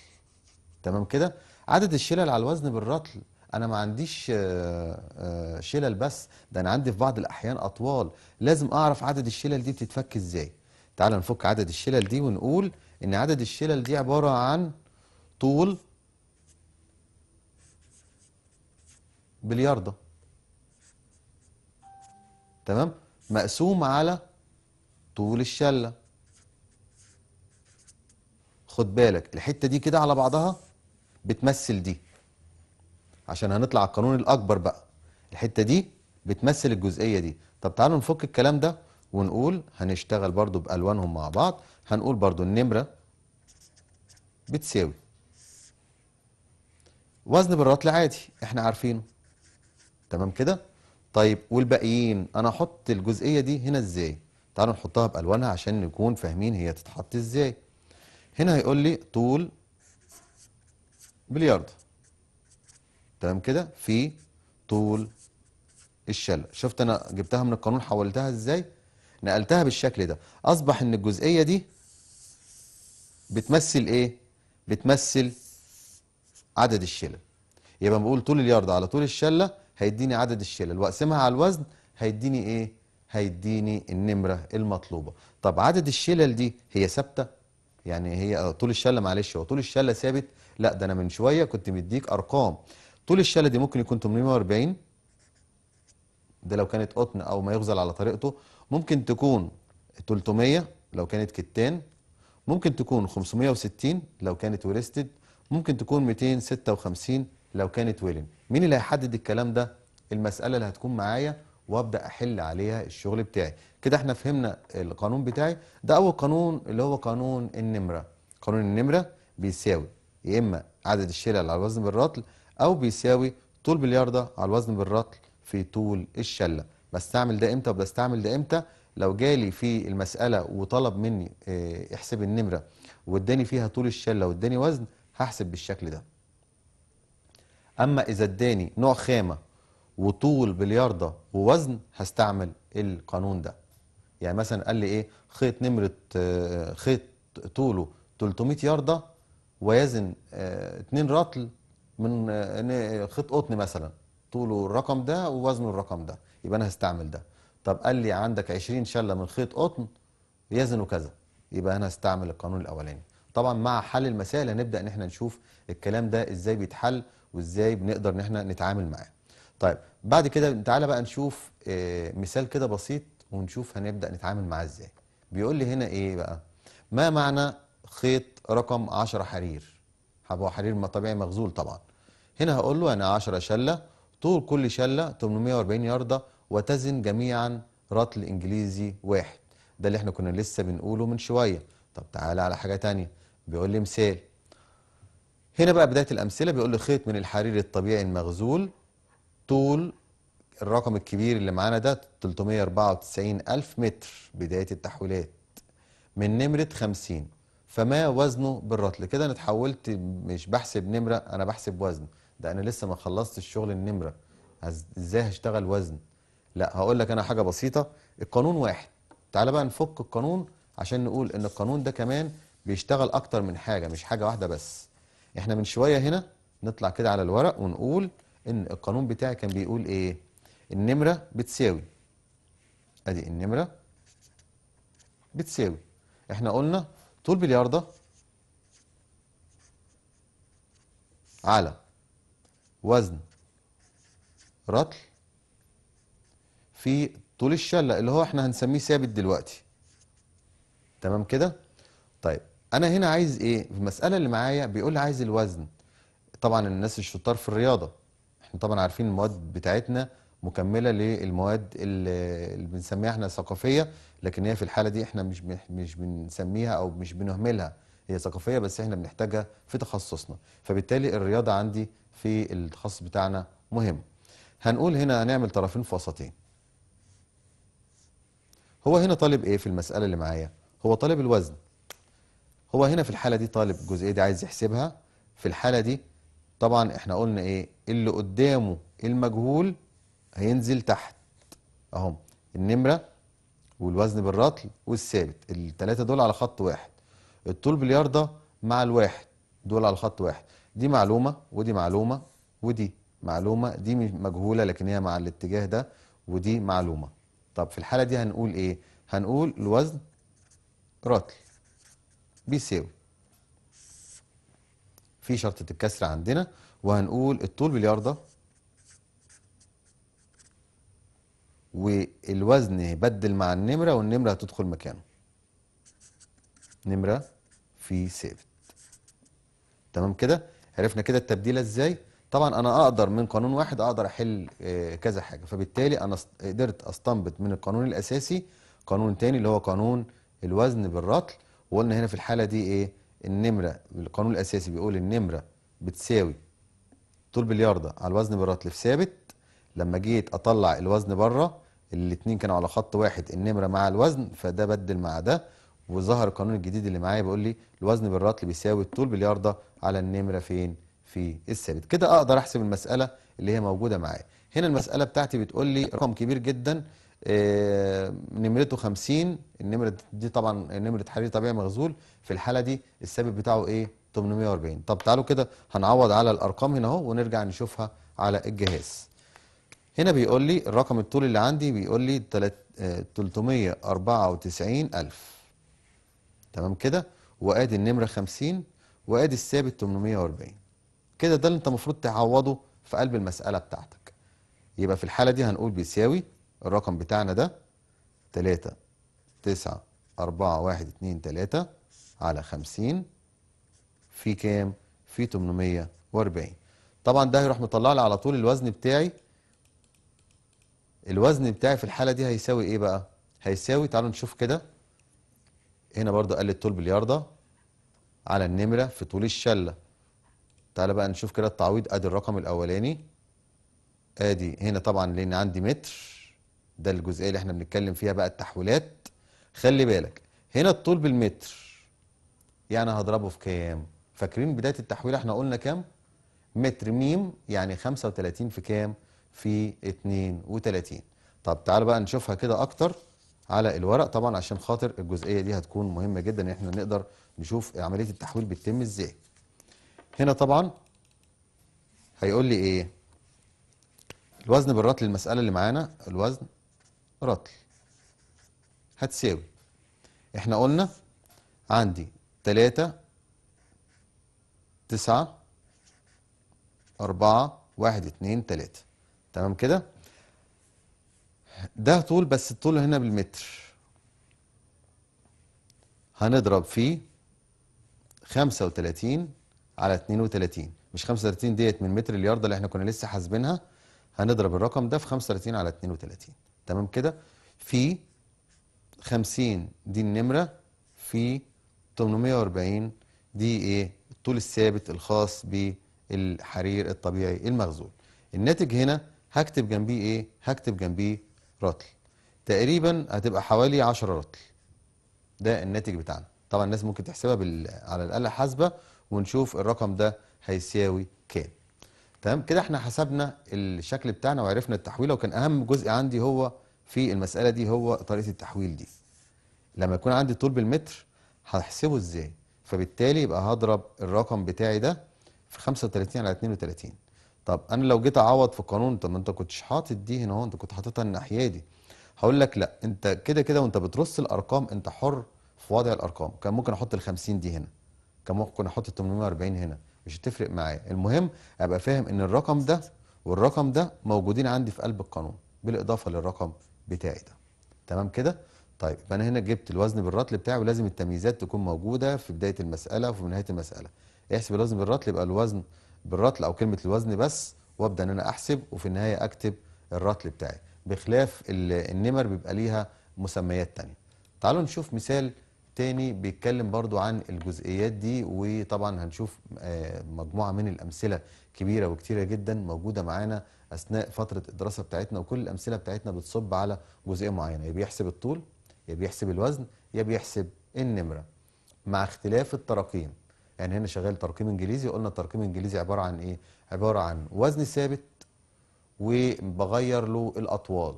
تمام كده عدد الشلل على الوزن بالرطل انا ما عنديش آه، آه، شلل بس ده انا عندي في بعض الاحيان اطوال لازم اعرف عدد الشلل دي بتتفك ازاي تعال نفك عدد الشلل دي ونقول ان عدد الشلل دي عباره عن طول بالياردة تمام مقسوم على طول الشلة خد بالك الحتة دي كده على بعضها بتمثل دي عشان هنطلع على القانون الأكبر بقى الحتة دي بتمثل الجزئية دي طب تعالوا نفك الكلام ده ونقول هنشتغل برضو بألوانهم مع بعض هنقول برضو النمرة بتساوي وزن بالرطل عادي احنا عارفينه تمام كده طيب والباقيين انا احط الجزئيه دي هنا ازاي تعالوا نحطها بالوانها عشان نكون فاهمين هي تتحط ازاي هنا هيقول لي طول بلياردو تمام كده في طول الشله شفت انا جبتها من القانون حولتها ازاي نقلتها بالشكل ده اصبح ان الجزئيه دي بتمثل ايه بتمثل عدد الشله يبقى بقول طول اليارد على طول الشله هيديني عدد الشلل واقسمها على الوزن هيديني ايه هيديني النمره المطلوبه طب عدد الشلل دي هي ثابته يعني هي آه، طول الشله معلش هو طول الشله ثابت لا ده انا من شويه كنت مديك ارقام طول الشله دي ممكن يكون 840 ده لو كانت قطن او ما يغزل على طريقته ممكن تكون 300 لو كانت كتان ممكن تكون 560 لو كانت وريستد ممكن تكون 256 لو كانت ويلن مين اللي هيحدد الكلام ده المساله اللي هتكون معايا وابدا احل عليها الشغل بتاعي كده احنا فهمنا القانون بتاعي ده اول قانون اللي هو قانون النمره قانون النمره بيساوي يا اما عدد الشلل على الوزن بالرطل او بيساوي طول بلياردة على الوزن بالرطل في طول الشله بستعمل ده امتى وبستعمل ده امتى لو جالي في المساله وطلب مني آه، احسب النمره واداني فيها طول الشله واداني وزن هحسب بالشكل ده اما اذا اداني نوع خامه وطول بالياردة ووزن هستعمل القانون ده يعني مثلا قال لي ايه خيط نمره آه، خيط طوله 300 ياردة ويزن 2 آه، رطل من آه، خيط قطن مثلا طوله الرقم ده ووزنه الرقم ده يبقى انا هستعمل ده طب قال لي عندك 20 شله من خيط قطن يزنه كذا يبقى انا هستعمل القانون الاولاني طبعا مع حل المسائل هنبدا ان احنا نشوف الكلام ده ازاي بيتحل وازاي بنقدر ان احنا نتعامل معاه طيب بعد كده تعالى بقى نشوف آه، مثال كده بسيط ونشوف هنبدا نتعامل معاه ازاي بيقول لي هنا ايه بقى ما معنى خيط رقم 10 حرير هو حرير طبيعي مغزول طبعا هنا هقول له انا 10 شله طول كل شله 840 يارده وتزن جميعا رطل انجليزي واحد ده اللي احنا كنا لسه بنقوله من شويه طب تعالى على حاجه ثانيه. بيقول لي مثال هنا بقى بداية الأمثلة بيقول لي خيط من الحرير الطبيعي المغزول طول الرقم الكبير اللي معانا ده 394 ألف متر بداية التحويلات من نمرة 50 فما وزنه بالرطل كده أنا اتحولت مش بحسب نمرة أنا بحسب وزن ده أنا لسه ما خلصت الشغل النمرة إزاي هشتغل وزن لا هقول لك أنا حاجة بسيطة القانون واحد تعالى بقى نفك القانون عشان نقول إن القانون ده كمان بيشتغل أكتر من حاجة مش حاجة واحدة بس احنا من شويه هنا نطلع كده على الورق ونقول ان القانون بتاعي كان بيقول ايه النمره بتساوي ادي النمره بتساوي احنا قلنا طول بلياردة على وزن رطل في طول الشلة اللي هو احنا هنسميه ثابت دلوقتي تمام كده طيب انا هنا عايز ايه المساله اللي معايا بيقول لي عايز الوزن طبعا الناس الشطار في الرياضه احنا طبعا عارفين المواد بتاعتنا مكمله للمواد اللي بنسميها احنا ثقافيه لكن هي في الحاله دي احنا مش مش بنسميها او مش بنهملها هي ثقافيه بس احنا بنحتاجها في تخصصنا فبالتالي الرياضه عندي في التخصص بتاعنا مهم هنقول هنا هنعمل طرفين في وسطين هو هنا طالب ايه في المساله اللي معايا هو طالب الوزن هو هنا في الحالة دي طالب الجزئية دي عايز يحسبها في الحالة دي طبعا احنا قلنا ايه اللي قدامه المجهول هينزل تحت اهم النمرة والوزن بالرطل والثابت التلاتة دول على خط واحد الطول بالياردة مع الواحد دول على خط واحد دي معلومة ودي معلومة ودي معلومة دي مجهولة لكن هي مع الاتجاه ده ودي معلومة طب في الحالة دي هنقول ايه هنقول الوزن رطل بيساوي في شرطة الكسر عندنا وهنقول الطول بالياردة والوزن بدل مع النمرة والنمرة هتدخل مكانه نمرة في سيفت تمام كده عرفنا كده التبديلة ازاي طبعا انا اقدر من قانون واحد اقدر احل آه، كذا حاجة فبالتالي انا قدرت استنبط من القانون الاساسي قانون تاني اللي هو قانون الوزن بالرطل وقلنا هنا في الحالة دي إيه النمرة القانون الأساسي بيقول النمرة بتساوي طول بالياردة على الوزن بالرطل في ثابت لما جيت أطلع الوزن بره الاتنين كانوا على خط واحد النمرة مع الوزن فده بدل مع ده وظهر القانون الجديد اللي معايا بيقول لي الوزن بالرطل بيساوي الطول بالياردة على النمرة فين في الثابت كده أقدر أحسب المسألة اللي هي موجودة معايا هنا المسألة بتاعتي بتقول لي رقم كبير جدا آه، نمرته 50 النمره دي طبعا نمره حرير طبيعي مغزول في الحاله دي الثابت بتاعه ايه 840 طب تعالوا كده هنعوض على الارقام هنا اهو ونرجع نشوفها على الجهاز هنا بيقول لي الرقم الطولي اللي عندي بيقول لي 394000 آه، تمام كده وادي النمره 50 وادي الثابت 840 كده ده اللي انت المفروض تعوضه في قلب المساله بتاعتك يبقى في الحاله دي هنقول بيساوي الرقم بتاعنا ده 3 9 4 1 2 3 على 50 في كام؟ في 840 طبعا ده هيروح مطلع لي على طول الوزن بتاعي الوزن بتاعي في الحالة دي هيساوي ايه بقى؟ هيساوي تعالوا نشوف كده هنا برضو قال الطول بالياردة على النمرة في طول الشلة تعالى بقى نشوف كده التعويض ادي الرقم الاولاني ادي هنا طبعا لان عندي متر ده الجزئيه اللي احنا بنتكلم فيها بقى التحويلات خلي بالك هنا الطول بالمتر يعني هضربه في كام فاكرين بدايه التحويل احنا قلنا كام متر ميم يعني 35 في كام في 32 طب تعال بقى نشوفها كده اكتر على الورق طبعا عشان خاطر الجزئيه دي هتكون مهمه جدا ان احنا نقدر نشوف عمليه التحويل بتتم ازاي هنا طبعا هيقول لي ايه الوزن بالرطل المساله اللي معانا الوزن رطل هتساوي احنا قلنا عندي تلاتة تسعة أربعة واحد اتنين تلاتة تمام كده ده طول بس الطول هنا بالمتر هنضرب فيه خمسة وتلاتين على اتنين وتلاتين مش خمسة وتلاتين ديت من متر الياردة اللي احنا كنا لسه حاسبينها هنضرب الرقم ده في خمسة وتلاتين على اتنين وتلاتين تمام كده في 50 دي النمرة في 840 دي ايه الطول الثابت الخاص بالحرير الطبيعي المخزون الناتج هنا هكتب جنبيه ايه هكتب جنبيه رطل تقريبا هتبقى حوالي 10 رطل ده الناتج بتاعنا طبعا الناس ممكن تحسبها بال... على الآلة الحاسبة ونشوف الرقم ده هيساوي كام تمام كده احنا حسبنا الشكل بتاعنا وعرفنا التحويله وكان اهم جزء عندي هو في المساله دي هو طريقه التحويل دي لما يكون عندي طول بالمتر هحسبه ازاي فبالتالي يبقى هضرب الرقم بتاعي ده في 35 على 32 طب انا لو جيت اعوض في القانون طب ما انت كنتش حاطط دي هنا اهو انت كنت حاططها الناحيه دي هقول لك لا انت كده كده وانت بترص الارقام انت حر في وضع الارقام كان ممكن احط ال 50 دي هنا كان ممكن احط ال 840 هنا مش هتفرق معايا المهم ابقى فاهم ان الرقم ده والرقم ده موجودين عندي في قلب القانون بالاضافه للرقم بتاعي ده تمام كده طيب يبقى انا هنا جبت الوزن بالرطل بتاعي ولازم التمييزات تكون موجوده في بدايه المساله وفي نهايه المساله احسب الوزن بالرطل يبقى الوزن بالرطل او كلمه الوزن بس وابدا ان انا احسب وفي النهايه اكتب الرطل بتاعي بخلاف النمر بيبقى ليها مسميات ثانيه تعالوا نشوف مثال تاني بيتكلم برضو عن الجزئيات دي وطبعا هنشوف آه، مجموعة من الأمثلة كبيرة وكتيرة جدا موجودة معانا أثناء فترة الدراسة بتاعتنا وكل الأمثلة بتاعتنا بتصب على جزئية معينة يا بيحسب الطول يا بيحسب الوزن يا بيحسب النمرة مع اختلاف التراقيم يعني هنا شغال ترقيم انجليزي قلنا الترقيم الانجليزي عبارة عن ايه عبارة عن وزن ثابت وبغير له الأطوال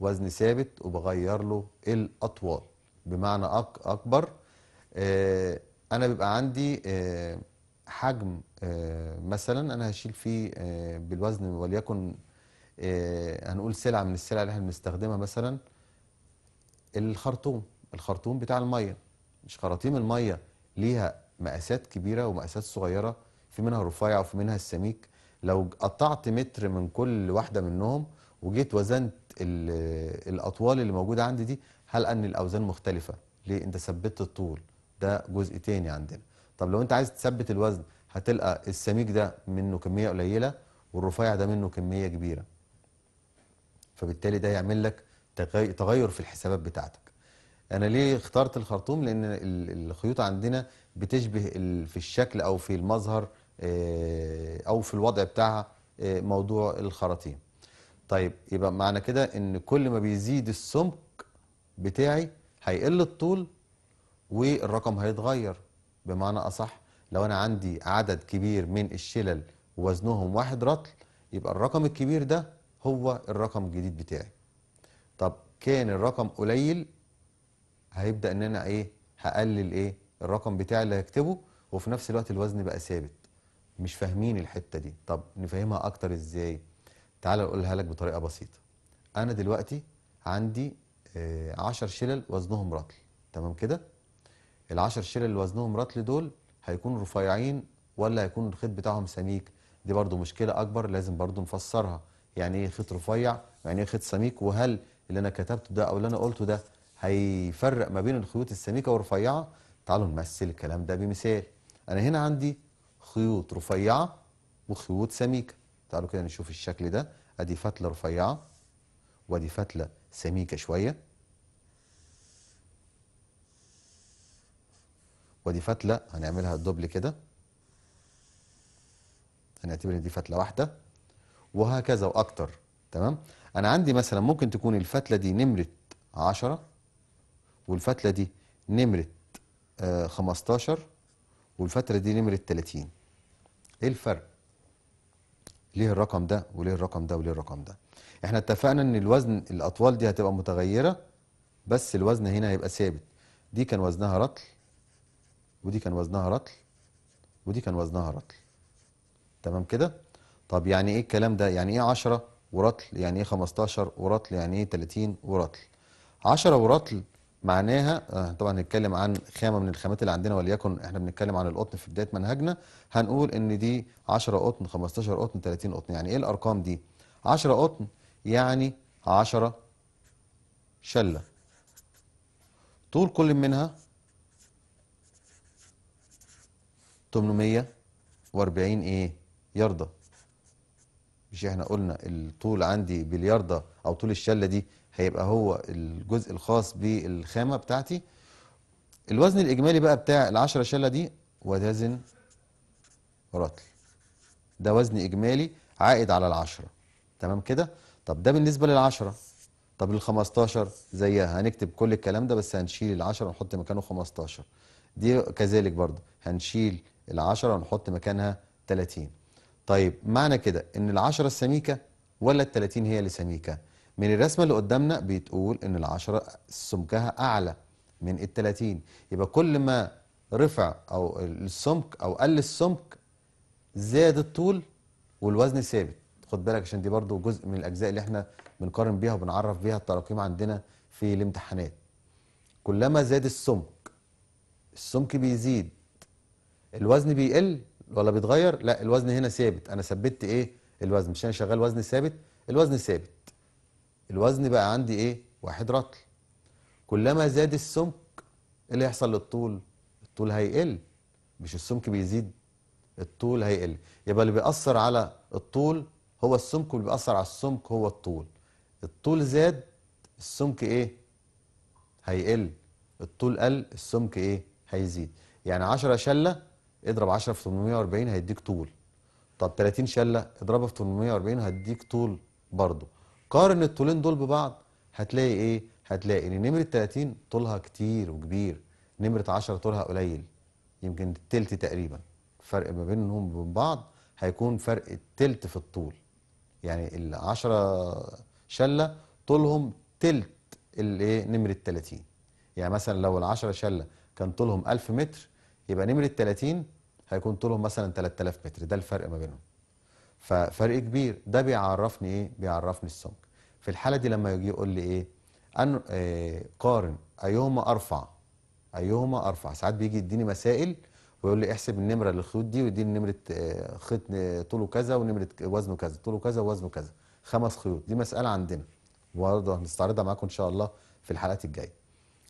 وزن ثابت وبغير له الأطوال بمعنى اكبر آه، انا بيبقى عندي آه، حجم آه، مثلا انا هشيل فيه بالوزن وليكن هنقول سلعه من السلع اللي احنا بنستخدمها مثلا الخرطوم الخرطوم بتاع الميه مش خراطيم الميه ليها مقاسات كبيره ومقاسات صغيره في منها رفيع وفي منها السميك لو قطعت متر من كل واحده منهم وجيت وزنت الاطوال اللي موجوده عندي دي هل ان الاوزان مختلفه ليه انت ثبتت الطول ده جزء تاني عندنا طب لو انت عايز تثبت الوزن هتلقى السميك ده منه كميه قليله والرفيع ده منه كميه كبيره فبالتالي ده يعمل لك تغير في الحسابات بتاعتك انا ليه اخترت الخرطوم لان الخيوط عندنا بتشبه في الشكل او في المظهر آه، او في الوضع بتاعها آه، موضوع الخراطيم طيب يبقى معنى كده ان كل ما بيزيد السمك بتاعي هيقل الطول والرقم هيتغير بمعنى أصح لو أنا عندي عدد كبير من الشلل ووزنهم واحد رطل يبقى الرقم الكبير ده هو الرقم الجديد بتاعي طب كان الرقم قليل هيبدأ ان انا ايه هقلل ايه الرقم بتاعي اللي هكتبه وفي نفس الوقت الوزن بقى ثابت مش فاهمين الحتة دي طب نفهمها اكتر ازاي تعال اقولها لك بطريقة بسيطة انا دلوقتي عندي 10 آه، شلل وزنهم رطل تمام كده ال 10 شلل اللي وزنهم رطل دول هيكونوا رفيعين ولا هيكون الخيط بتاعهم سميك دي برضو مشكلة أكبر لازم برضو نفسرها يعني إيه خيط رفيع يعني إيه خيط سميك وهل اللي أنا كتبته ده أو اللي أنا قلته ده هيفرق ما بين الخيوط السميكة والرفيعة تعالوا نمثل الكلام ده بمثال أنا هنا عندي خيوط رفيعة وخيوط سميكة تعالوا كده نشوف الشكل ده أدي فتلة رفيعة وأدي فتلة سميكة شوية ودي فتلة هنعملها الدوبل كده هنعتبر ان دي فتلة واحدة وهكذا واكتر تمام انا عندي مثلا ممكن تكون الفتلة دي نمرة 10 والفتلة دي نمرة آه، خمستاشر 15 والفتلة دي نمرة 30 ايه الفرق ليه الرقم ده وليه الرقم ده وليه الرقم ده احنا اتفقنا ان الوزن الاطوال دي هتبقى متغيره بس الوزن هنا هيبقى ثابت دي كان وزنها رطل ودي كان وزنها رطل ودي كان وزنها رطل تمام كده طب يعني ايه الكلام ده يعني ايه 10 ورطل يعني ايه 15 ورطل يعني ايه 30 ورطل 10 ورطل معناها آه، طبعا هنتكلم عن خامه من الخامات اللي عندنا وليكن احنا بنتكلم عن القطن في بدايه منهجنا هنقول ان دي 10 قطن 15 قطن 30 قطن يعني ايه الارقام دي 10 قطن يعني 10 شله طول كل منها 840 ايه ياردة مش احنا قلنا الطول عندي بالياردة او طول الشلة دي هيبقى هو الجزء الخاص بالخامة بتاعتي الوزن الإجمالي بقى بتاع العشرة شلة دي وزن رطل ده وزن إجمالي عائد على العشرة تمام كده طب ده بالنسبة للعشرة طب ال 15 زيها هنكتب كل الكلام ده بس هنشيل ال 10 ونحط مكانه 15 دي كذلك برضه هنشيل ال 10 ونحط مكانها 30 طيب معنى كده ان ال 10 السميكة ولا ال 30 هي اللي سميكة من الرسمة اللي قدامنا بتقول ان العشرة سمكها اعلى من التلاتين يبقى كل ما رفع او السمك او قل السمك زاد الطول والوزن ثابت خد بالك عشان دي برضو جزء من الاجزاء اللي احنا بنقارن بيها وبنعرف بيها التراكيم عندنا في الامتحانات كلما زاد السمك السمك بيزيد الوزن بيقل ولا بيتغير لا الوزن هنا ثابت انا ثبتت ايه الوزن مش انا شغال وزن ثابت الوزن ثابت الوزن بقى عندي ايه واحد رطل كلما زاد السمك ايه اللي يحصل للطول الطول هيقل مش السمك بيزيد الطول هيقل يبقى اللي بيأثر على الطول هو السمك واللي بيأثر على السمك هو الطول الطول زاد السمك ايه هيقل الطول قل السمك ايه هيزيد يعني 10 شله اضرب 10 في 840 هيديك طول طب 30 شله اضربها في 840 هيديك طول برضه قارن الطولين دول ببعض هتلاقي ايه هتلاقي ان نمره 30 طولها كتير وكبير نمره 10 طولها قليل يمكن التلت تقريبا الفرق ما بينهم وبين بعض هيكون فرق التلت في الطول يعني ال 10 شله طولهم تلت الايه نمره 30 يعني مثلا لو ال 10 شله كان طولهم 1000 متر يبقى نمره 30 هيكون طولهم مثلا 3000 متر ده الفرق ما بينهم ففرق كبير ده بيعرفني ايه بيعرفني السمك في الحاله دي لما يجي يقول لي ايه أن آه، قارن ايهما ارفع ايهما ارفع ساعات بيجي يديني مسائل ويقول لي احسب النمره للخيوط دي ويديني نمره آه، خيط آه، طوله كذا ونمره وزنه كذا طوله كذا ووزنه كذا خمس خيوط دي مساله عندنا برضه هنستعرضها معاكم ان شاء الله في الحلقات الجايه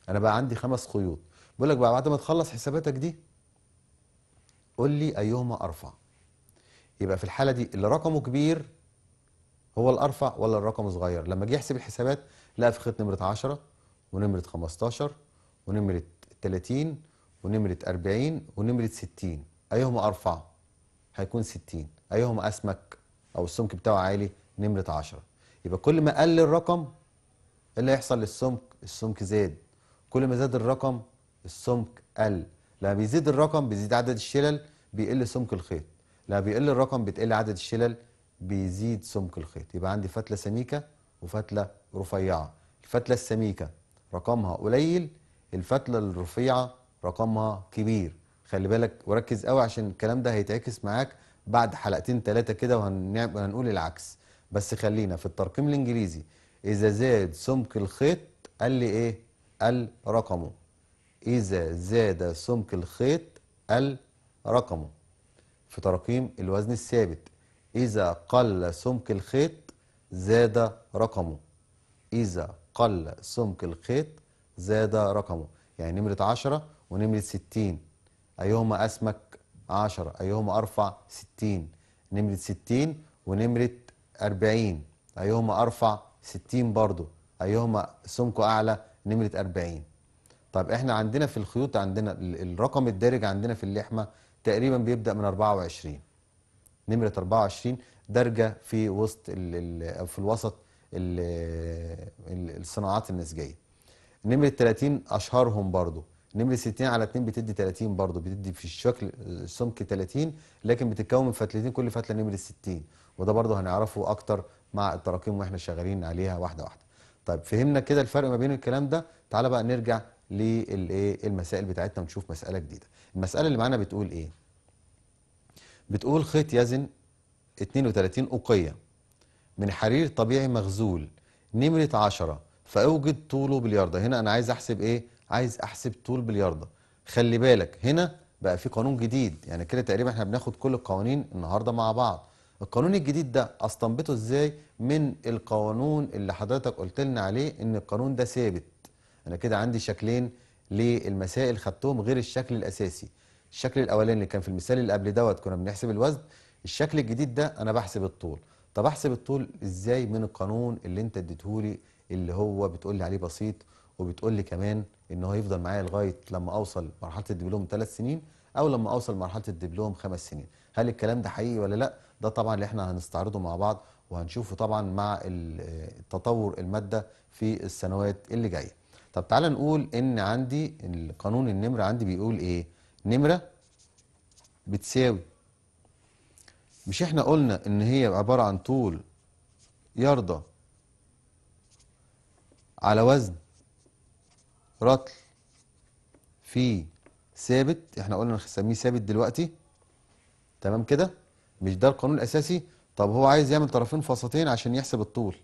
انا بقى عندي خمس خيوط بقول لك بقى بعد ما تخلص حساباتك دي قول لي ايهما ارفع يبقى في الحاله دي اللي رقمه كبير هو الارفع ولا الرقم صغير لما جه يحسب الحسابات لقى في خيط نمره 10 ونمره 15 ونمره 30 ونمره 40 ونمره 60 ايهما ارفع هيكون 60 ايهما اسمك او السمك بتاعه عالي نمره 10 يبقى كل ما قل الرقم إيه اللي هيحصل للسمك السمك زاد كل ما زاد الرقم السمك قل لما بيزيد الرقم بيزيد عدد الشلل بيقل سمك الخيط لما بيقل الرقم بتقل عدد الشلل بيزيد سمك الخيط يبقى عندي فتله سميكه وفتله رفيعه الفتله السميكه رقمها قليل الفتله الرفيعه رقمها كبير خلي بالك وركز قوي عشان الكلام ده هيتعكس معاك بعد حلقتين ثلاثه كده وهنقول العكس بس خلينا في الترقيم الانجليزي اذا زاد سمك الخيط قال لي ايه قال رقمه اذا زاد سمك الخيط قال رقمه في تراقيم الوزن الثابت إذا قل سمك الخيط زاد رقمه إذا قل سمك الخيط زاد رقمه يعني نمرة عشرة ونمرة ستين أيهما أسمك عشرة أيهما أرفع ستين نمرة ستين ونمرة أربعين أيهما أرفع ستين برضو أيهما سمكه أعلى نمرة أربعين طيب إحنا عندنا في الخيوط عندنا الرقم الدارج عندنا في اللحمة تقريبا بيبدأ من أربعة وعشرين نمرة 24 درجة في وسط أو في الوسط الصناعات النسجية نمرة 30 أشهرهم برضو نمرة 60 على 2 بتدي 30 برضو بتدي في الشكل سمك 30 لكن بتتكون من فتلتين كل فتلة نمرة 60 وده برضو هنعرفه أكتر مع التراكيم واحنا شغالين عليها واحدة واحدة طيب فهمنا كده الفرق ما بين الكلام ده تعالى بقى نرجع للمسائل بتاعتنا ونشوف مسألة جديدة المسألة اللي معانا بتقول ايه بتقول خيط يزن 32 أوقية من حرير طبيعي مغزول نمرة 10 فأوجد طوله بالياردة هنا أنا عايز أحسب إيه؟ عايز أحسب طول بالياردة خلي بالك هنا بقى في قانون جديد يعني كده تقريبا احنا بناخد كل القوانين النهاردة مع بعض القانون الجديد ده استنبطه ازاي من القانون اللي حضرتك قلت لنا عليه ان القانون ده ثابت انا كده عندي شكلين للمسائل خدتهم غير الشكل الاساسي الشكل الاولاني اللي كان في المثال اللي قبل دوت كنا بنحسب الوزن الشكل الجديد ده انا بحسب الطول طب احسب الطول ازاي من القانون اللي انت اديته لي اللي هو بتقول لي عليه بسيط وبتقول لي كمان ان هو هيفضل معايا لغايه لما اوصل مرحله الدبلوم ثلاث سنين او لما اوصل مرحله الدبلوم خمس سنين هل الكلام ده حقيقي ولا لا ده طبعا اللي احنا هنستعرضه مع بعض وهنشوفه طبعا مع تطور الماده في السنوات اللي جايه طب تعالى نقول ان عندي القانون النمر عندي بيقول ايه نمرة بتساوي مش احنا قلنا ان هي عبارة عن طول يرضى على وزن رطل في ثابت احنا قلنا نسميه ثابت دلوقتي تمام كده مش ده القانون الاساسي طب هو عايز يعمل طرفين فاصلتين عشان يحسب الطول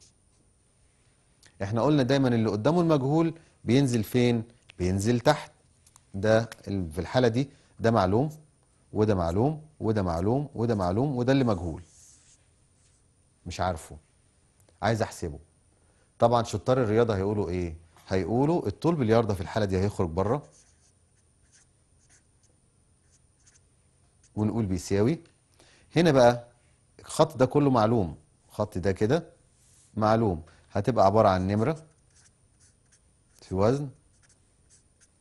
احنا قلنا دايما اللي قدامه المجهول بينزل فين بينزل تحت ده في الحالة دي ده معلوم وده معلوم وده معلوم وده معلوم وده اللي مجهول مش عارفه عايز احسبه طبعا شطار الرياضة هيقولوا ايه هيقولوا الطول بالياردة في الحالة دي هيخرج بره ونقول بيساوي هنا بقى الخط ده كله معلوم الخط ده كده معلوم هتبقى عبارة عن نمرة في وزن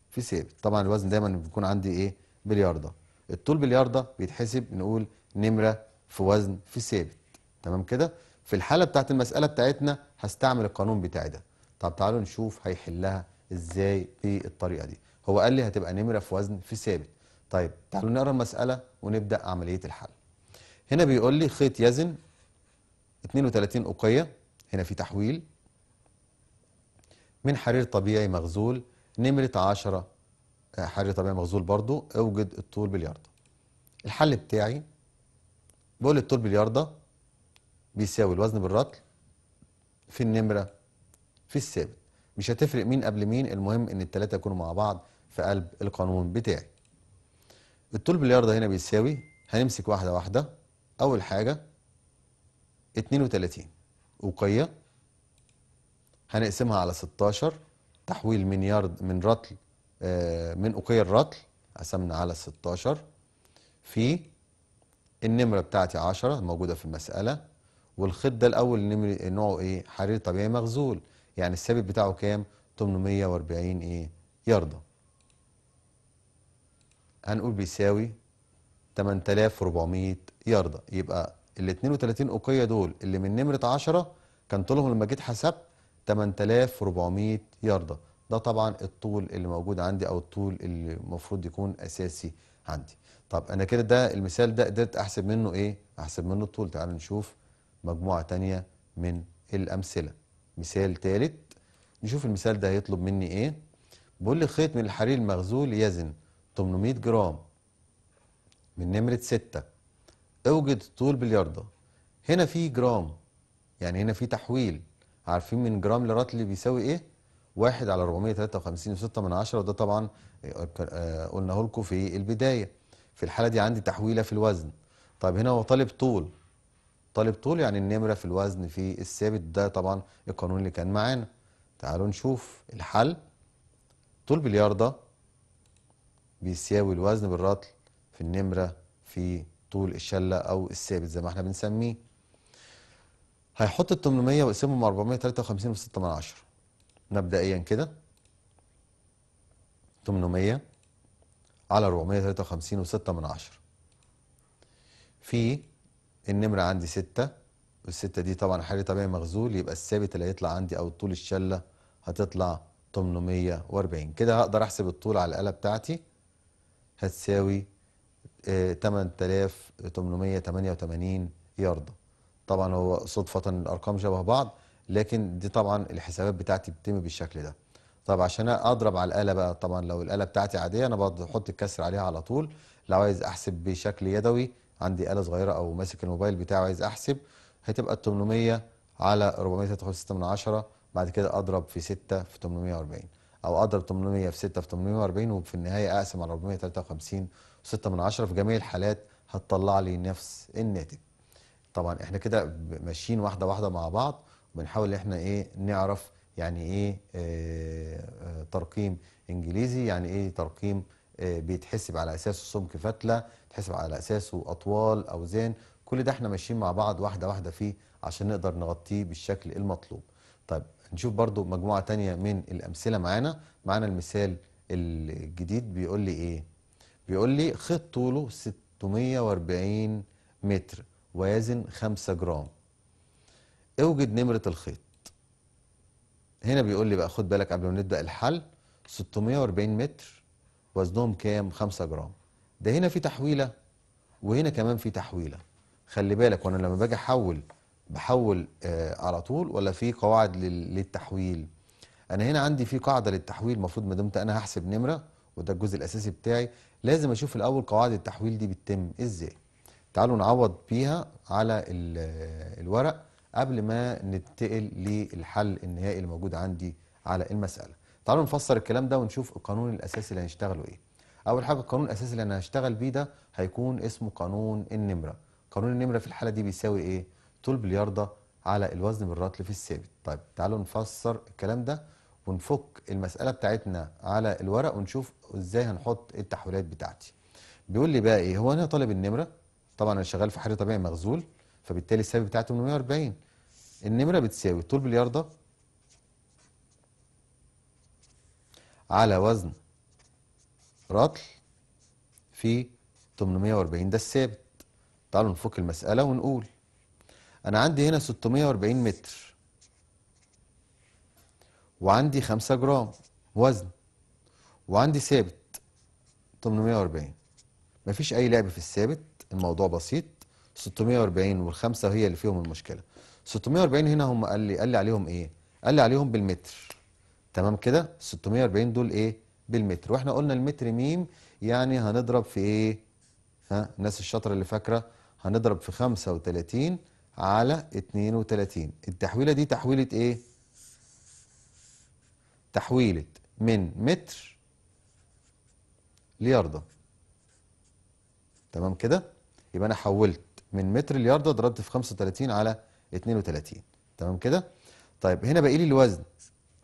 في ثابت طبعا الوزن دايما بيكون عندي ايه بلياردة الطول بلياردة بيتحسب نقول نمرة في وزن في ثابت تمام كده في الحالة بتاعت المسألة بتاعتنا هستعمل القانون بتاعي ده طب تعالوا نشوف هيحلها ازاي بالطريقة دي هو قال لي هتبقى نمرة في وزن في ثابت طيب تعالوا نقرا المسألة ونبدأ عملية الحل هنا بيقول لي خيط يزن 32 اوقيه هنا في تحويل من حرير طبيعي مغزول نمرة 10 آه، حاجه طبيعيه مغزول برضو اوجد الطول بالياردة الحل بتاعي بقول الطول بالياردة بيساوي الوزن بالرطل في النمرة في الثابت مش هتفرق مين قبل مين المهم ان التلاتة يكونوا مع بعض في قلب القانون بتاعي الطول بالياردة هنا بيساوي هنمسك واحدة واحدة اول حاجة 32 وقية هنقسمها على 16 تحويل من يارد من رطل آه، من اوكي الرطل قسمنا على 16 في النمره بتاعتي 10 موجوده في المساله والخيط ده الاول نوعه ايه حرير طبيعي مغزول يعني الثابت بتاعه كام 840 ايه يارده هنقول بيساوي 8400 يارده يبقى ال 32 اوقيه دول اللي من نمره 10 كان طولهم لما جيت حسبت 8400 ياردة ده طبعا الطول اللي موجود عندي او الطول اللي المفروض يكون اساسي عندي طب انا كده ده المثال ده قدرت احسب منه ايه احسب منه الطول تعال نشوف مجموعة تانية من الامثلة مثال ثالث نشوف المثال ده هيطلب مني ايه بقول لي خيط من الحرير المغزول يزن 800 جرام من نمرة 6 اوجد الطول بالياردة هنا في جرام يعني هنا في تحويل عارفين من جرام لرطل بيساوي ايه واحد على 453 وستة من عشرة وده طبعا آه، آه، قلناه لكم في البداية في الحالة دي عندي تحويلة في الوزن طيب هنا هو طالب طول طالب طول يعني النمرة في الوزن في الثابت ده طبعا القانون اللي كان معانا تعالوا نشوف الحل طول بالياردة بيساوي الوزن بالرطل في النمرة في طول الشلة أو الثابت زي ما احنا بنسميه هيحط ال 800 ويقسمهم 453 بستة من عشرة مبدئيا كده 800 على 453 وستة من عشرة في النمرة عندي ستة والستة دي طبعا حاجه طبيعي مخزول يبقى الثابت اللي هيطلع عندي أو طول الشلة هتطلع 840 كده هقدر أحسب الطول على الآلة بتاعتي هتساوي 8888 آه، ياردة طبعا هو صدفة الأرقام شبه بعض لكن دي طبعا الحسابات بتاعتي بتتم بالشكل ده طب عشان اضرب على الاله بقى طبعا لو الاله بتاعتي عاديه انا بحط الكسر عليها على طول لو عايز احسب بشكل يدوي عندي اله صغيره او ماسك الموبايل بتاعي وعايز احسب هتبقى 800 على 453 من عشرة بعد كده اضرب في 6 في 840 او اضرب 800 في 6 في 840 وفي النهايه اقسم على 453 و6 من عشرة في جميع الحالات هتطلع لي نفس الناتج طبعا احنا كده ماشيين واحده واحده مع بعض وبنحاول ان احنا ايه نعرف يعني ايه آه، آه، ترقيم انجليزي يعني ايه ترقيم آه، بيتحسب على اساسه سمك فتله بيتحسب على اساسه اطوال اوزان كل ده احنا ماشيين مع بعض واحده واحده فيه عشان نقدر نغطيه بالشكل المطلوب طيب نشوف برضو مجموعه تانية من الامثله معانا معانا المثال الجديد بيقول لي ايه بيقول لي خيط طوله 640 متر ويزن 5 جرام اوجد نمرة الخيط هنا بيقول لي بقى خد بالك قبل ما نبدأ الحل 640 متر وزنهم كام 5 جرام ده هنا في تحويلة وهنا كمان في تحويلة خلي بالك وانا لما باجي احول بحول آه على طول ولا في قواعد للتحويل انا هنا عندي في قاعدة للتحويل المفروض ما دمت انا هحسب نمرة وده الجزء الاساسي بتاعي لازم اشوف الاول قواعد التحويل دي بتتم ازاي تعالوا نعوض بيها على الورق قبل ما ننتقل للحل النهائي اللي موجود عندي على المسألة تعالوا نفسر الكلام ده ونشوف القانون الأساسي اللي هنشتغله إيه أول حاجة القانون الأساسي اللي أنا هشتغل بيه ده هيكون اسمه قانون النمرة قانون النمرة في الحالة دي بيساوي إيه؟ طول بالياردة على الوزن بالرطل في الثابت طيب تعالوا نفسر الكلام ده ونفك المسألة بتاعتنا على الورق ونشوف إزاي هنحط التحويلات بتاعتي بيقول لي بقى إيه هو أنا طالب النمرة طبعا انا شغال في حر طبيعي مغزول فبالتالي السالب بتاعته 840 النمره بتساوي طول بالياردة على وزن رطل في 840 ده الثابت تعالوا نفك المساله ونقول انا عندي هنا 640 متر وعندي 5 جرام وزن وعندي ثابت 840 مفيش اي لعب في الثابت الموضوع بسيط 640 والخمسه هي اللي فيهم المشكله 640 هنا هم قال لي قال لي عليهم ايه قال لي عليهم بالمتر تمام كده 640 دول ايه بالمتر واحنا قلنا المتر ميم يعني هنضرب في ايه ها الناس الشاطره اللي فاكره هنضرب في 35 على 32 التحويله دي تحويله ايه تحويله من متر لياردة تمام كده يبقى انا حولت من متر اليارد ضربت في 35 على 32 تمام كده طيب هنا باقي لي الوزن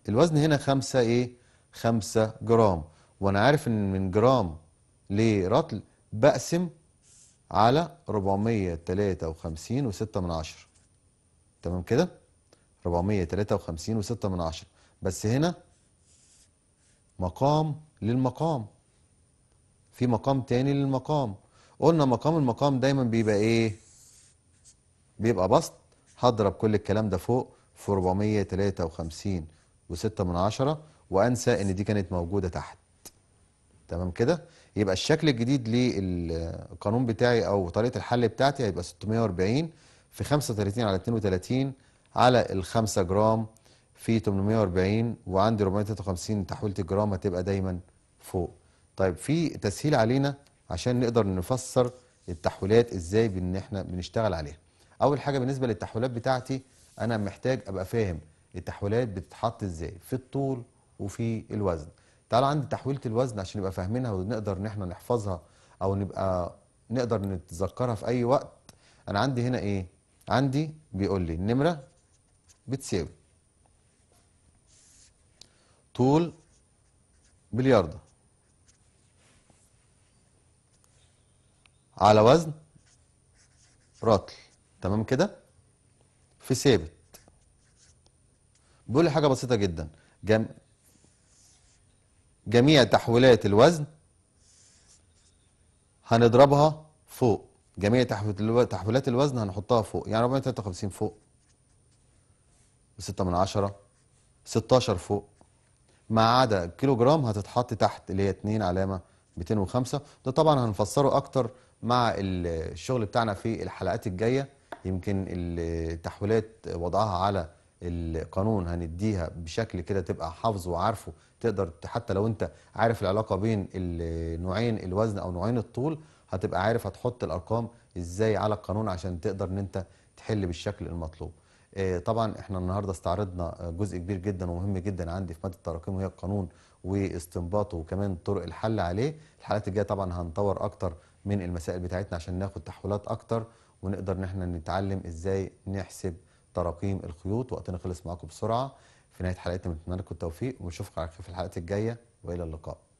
الوزن هنا 5 ايه 5 جرام وانا عارف ان من جرام لرطل بقسم على 453 و6 من عشر. تمام كده 453 و6 من عشر. بس هنا مقام للمقام في مقام تاني للمقام قلنا مقام المقام دايما بيبقى ايه بيبقى بسط هضرب كل الكلام ده فوق في 453 و6 من عشرة وانسى ان دي كانت موجودة تحت تمام كده يبقى الشكل الجديد للقانون بتاعي او طريقة الحل بتاعتي هيبقى 640 في 35 على 32 على ال 5 جرام في 840 وعندي 453 تحويلة الجرام هتبقى دايما فوق طيب في تسهيل علينا عشان نقدر نفسر التحويلات ازاي بان احنا بنشتغل عليها اول حاجه بالنسبه للتحويلات بتاعتي انا محتاج ابقى فاهم التحويلات بتتحط ازاي في الطول وفي الوزن تعال عندي تحويله الوزن عشان نبقى فاهمينها ونقدر ان احنا نحفظها او نبقى نقدر نتذكرها في اي وقت انا عندي هنا ايه عندي بيقول لي النمره بتساوي طول بلياردة على وزن رطل تمام كده في ثابت بيقول لي حاجه بسيطه جدا جم... جميع تحويلات الوزن هنضربها فوق جميع تحويلات الوزن هنحطها فوق يعني 453 فوق 6 من 10 16 فوق ما عدا الكيلو جرام هتتحط تحت اللي هي 2 علامه 205 ده طبعا هنفسره اكتر مع الشغل بتاعنا في الحلقات الجايه يمكن التحويلات وضعها على القانون هنديها بشكل كده تبقى حافظه وعارفه تقدر حتى لو انت عارف العلاقه بين النوعين الوزن او نوعين الطول هتبقى عارف هتحط الارقام ازاي على القانون عشان تقدر ان انت تحل بالشكل المطلوب آه، طبعا احنا النهارده استعرضنا جزء كبير جدا ومهم جدا عندي في ماده التراكم وهي القانون واستنباطه وكمان طرق الحل عليه الحلقات الجايه طبعا هنطور اكتر من المسائل بتاعتنا عشان ناخد تحويلات اكتر ونقدر ان احنا نتعلم ازاي نحسب تراكيم الخيوط وقتنا خلص معاكم بسرعه في نهايه حلقتنا بنتمنى لكم التوفيق ونشوفكم على خير في الحلقات الجايه والى اللقاء